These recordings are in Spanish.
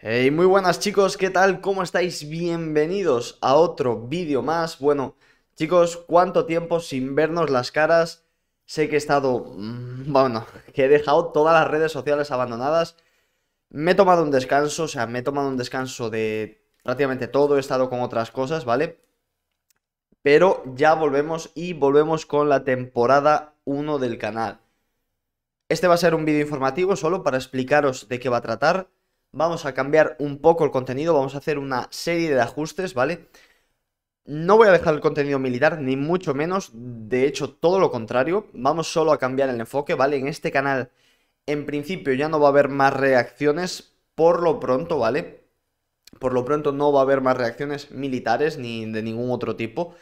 Hey, muy buenas chicos, ¿qué tal? ¿Cómo estáis? Bienvenidos a otro vídeo más. Bueno, chicos, ¿cuánto tiempo sin vernos las caras? Sé que he estado... Mm, bueno, que he dejado todas las redes sociales abandonadas. Me he tomado un descanso, o sea, me he tomado un descanso de prácticamente todo, he estado con otras cosas, ¿vale? Pero ya volvemos y volvemos con la temporada 1 del canal. Este va a ser un vídeo informativo solo para explicaros de qué va a tratar vamos a cambiar un poco el contenido, vamos a hacer una serie de ajustes, ¿vale? No voy a dejar el contenido militar, ni mucho menos, de hecho todo lo contrario, vamos solo a cambiar el enfoque, ¿vale? En este canal, en principio, ya no va a haber más reacciones por lo pronto, ¿vale? Por lo pronto no va a haber más reacciones militares ni de ningún otro tipo,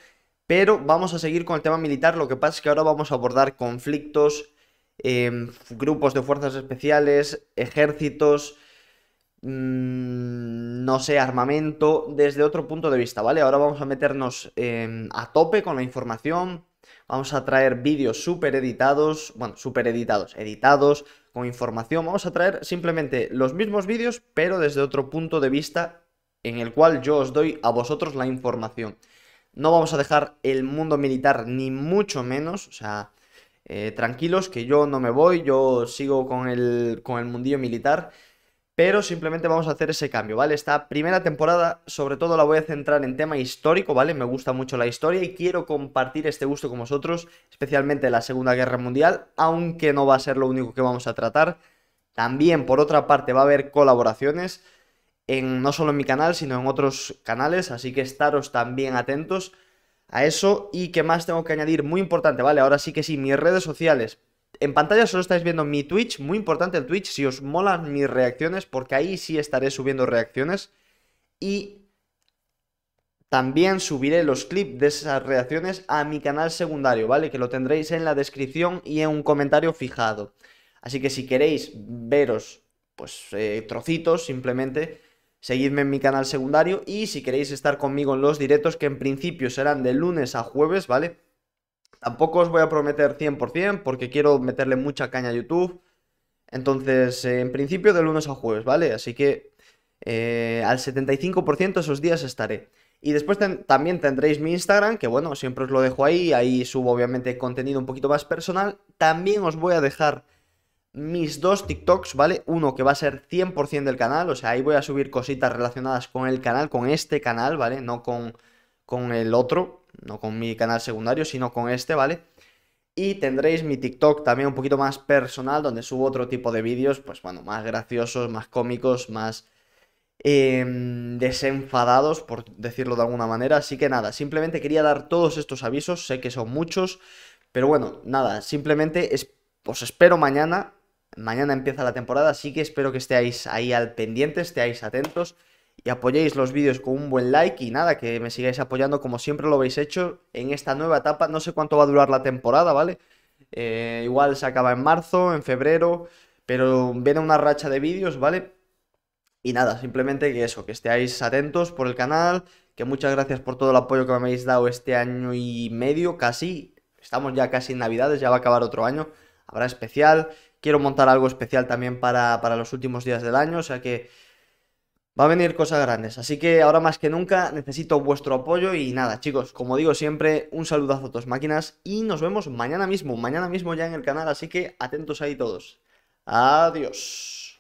pero vamos a seguir con el tema militar, lo que pasa es que ahora vamos a abordar conflictos, eh, grupos de fuerzas especiales, ejércitos, Mm, no sé, armamento desde otro punto de vista, ¿vale? Ahora vamos a meternos em, a tope con la información, vamos a traer vídeos super editados, bueno, super editados, editados, con información, vamos a traer simplemente los mismos vídeos, pero desde otro punto de vista en el cual yo os doy a vosotros la información. No vamos a dejar el mundo militar ni mucho menos, o sea, eh, tranquilos que yo no me voy, yo sigo con el, con el mundillo militar pero simplemente vamos a hacer ese cambio, ¿vale? Esta primera temporada sobre todo la voy a centrar en tema histórico, ¿vale? Me gusta mucho la historia y quiero compartir este gusto con vosotros, especialmente la Segunda Guerra Mundial, aunque no va a ser lo único que vamos a tratar. También, por otra parte, va a haber colaboraciones, en, no solo en mi canal, sino en otros canales, así que estaros también atentos a eso. ¿Y qué más tengo que añadir? Muy importante, ¿vale? Ahora sí que sí, mis redes sociales, en pantalla solo estáis viendo mi Twitch, muy importante el Twitch, si os molan mis reacciones, porque ahí sí estaré subiendo reacciones. Y también subiré los clips de esas reacciones a mi canal secundario, ¿vale? Que lo tendréis en la descripción y en un comentario fijado. Así que si queréis veros, pues, eh, trocitos, simplemente seguidme en mi canal secundario y si queréis estar conmigo en los directos, que en principio serán de lunes a jueves, ¿vale? Tampoco os voy a prometer 100% porque quiero meterle mucha caña a YouTube. Entonces, eh, en principio de lunes a jueves, ¿vale? Así que eh, al 75% esos días estaré. Y después también tendréis mi Instagram, que bueno, siempre os lo dejo ahí. Ahí subo obviamente contenido un poquito más personal. También os voy a dejar mis dos TikToks, ¿vale? Uno que va a ser 100% del canal, o sea, ahí voy a subir cositas relacionadas con el canal, con este canal, ¿vale? No con con el otro, no con mi canal secundario, sino con este, ¿vale? Y tendréis mi TikTok también un poquito más personal, donde subo otro tipo de vídeos, pues bueno, más graciosos, más cómicos, más em, desenfadados, por decirlo de alguna manera. Así que nada, simplemente quería dar todos estos avisos, sé que son muchos, pero bueno, nada, simplemente os espero mañana. Mañana empieza la temporada, así que espero que estéis ahí al pendiente, estéis atentos y apoyéis los vídeos con un buen like y nada, que me sigáis apoyando como siempre lo habéis hecho en esta nueva etapa. No sé cuánto va a durar la temporada, ¿vale? Eh, igual se acaba en marzo, en febrero, pero viene una racha de vídeos, ¿vale? Y nada, simplemente que eso, que estéis atentos por el canal, que muchas gracias por todo el apoyo que me habéis dado este año y medio, casi. Estamos ya casi en Navidades, ya va a acabar otro año, habrá especial. Quiero montar algo especial también para, para los últimos días del año, o sea que Va a venir cosas grandes, así que ahora más que nunca necesito vuestro apoyo y nada, chicos, como digo siempre, un saludazo a tus máquinas y nos vemos mañana mismo, mañana mismo ya en el canal, así que atentos ahí todos. Adiós.